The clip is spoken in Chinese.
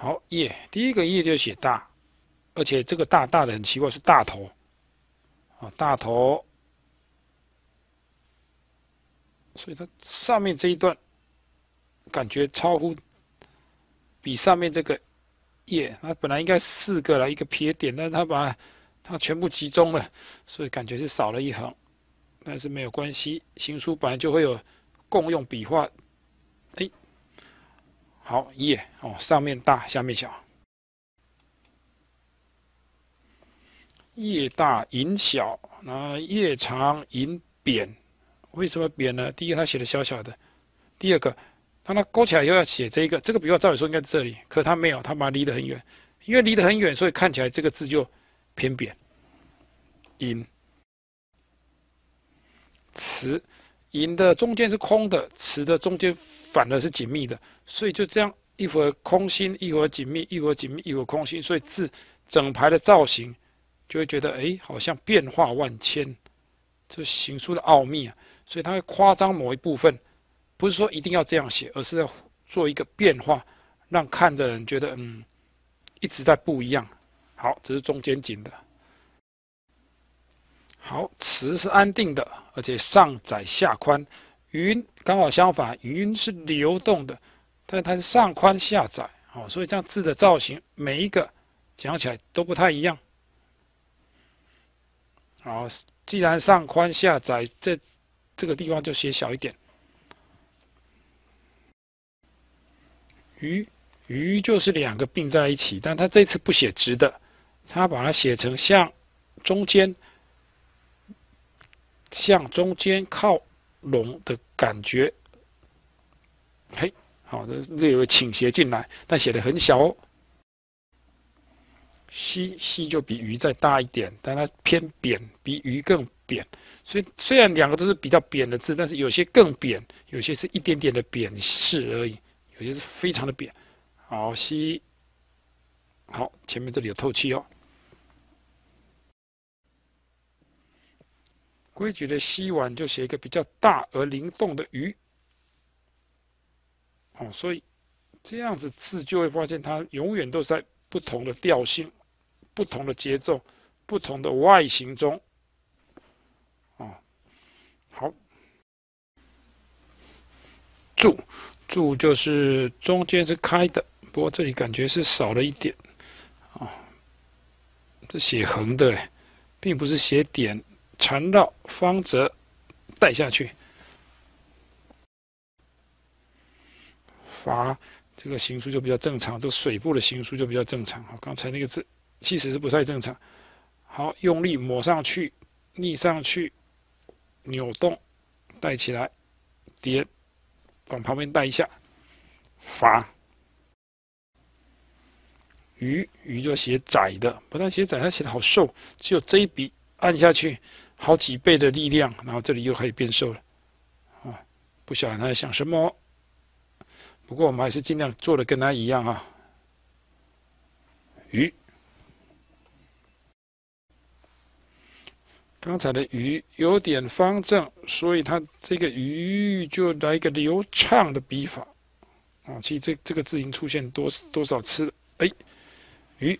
好，页第一个页就写大，而且这个大大的很奇怪是大头，啊大头，所以它上面这一段感觉超乎比上面这个页，它本来应该四个了，一个撇点，但是它把它全部集中了，所以感觉是少了一横，但是没有关系，行书本来就会有共用笔画。好，叶哦，上面大，下面小。叶大，影小。那叶长，影扁。为什么扁呢？第一，它写的小小的；第二个，当它勾起来又要写这一个，这个笔画照理说应该在这里，可它没有，它把它离得很远。因为离得很远，所以看起来这个字就偏扁。银，词。银的中间是空的，瓷的中间反而是紧密的，所以就这样一会儿空心，一会儿紧密，一会儿紧密，一会儿空心，所以字整排的造型就会觉得哎，好像变化万千，这行书的奥秘啊。所以他会夸张某一部分，不是说一定要这样写，而是要做一个变化，让看的人觉得嗯，一直在不一样。好，这是中间紧的。好，池是安定的，而且上窄下宽。云刚好相反，云是流动的，但它是上宽下窄。哦，所以这样字的造型，每一个讲起来都不太一样。好，既然上宽下窄，这这个地方就写小一点。鱼，鱼就是两个并在一起，但它这次不写直的，它把它写成向中间。向中间靠拢的感觉，嘿，好，这略微倾斜进来，但写的很小哦。西西就比鱼再大一点，但它偏扁，比鱼更扁。所以虽然两个都是比较扁的字，但是有些更扁，有些是一点点的扁势而已，有些是非常的扁。好，西，好，前面这里有透气哦。规矩的吸碗就写一个比较大而灵动的鱼，哦，所以这样子字就会发现它永远都在不同的调性、不同的节奏、不同的外形中，哦，好，柱柱就是中间是开的，不过这里感觉是少了一点，哦，这写横的，并不是写点。缠绕方折，带下去。阀这个行书就比较正常。这个水部的行书就比较正常。啊，刚才那个字其实是不太正常。好，用力抹上去，逆上去，扭动，带起来，叠，往旁边带一下。阀。鱼，鱼就写窄的，不但写窄，它写的好瘦。只有这一笔按下去。好几倍的力量，然后这里又可以变瘦了，啊！不晓得他在想什么。不过我们还是尽量做的跟他一样啊。鱼，刚才的鱼有点方正，所以它这个鱼就来一个流畅的笔法，啊！其实这这个字已经出现多多少次？了，哎，鱼。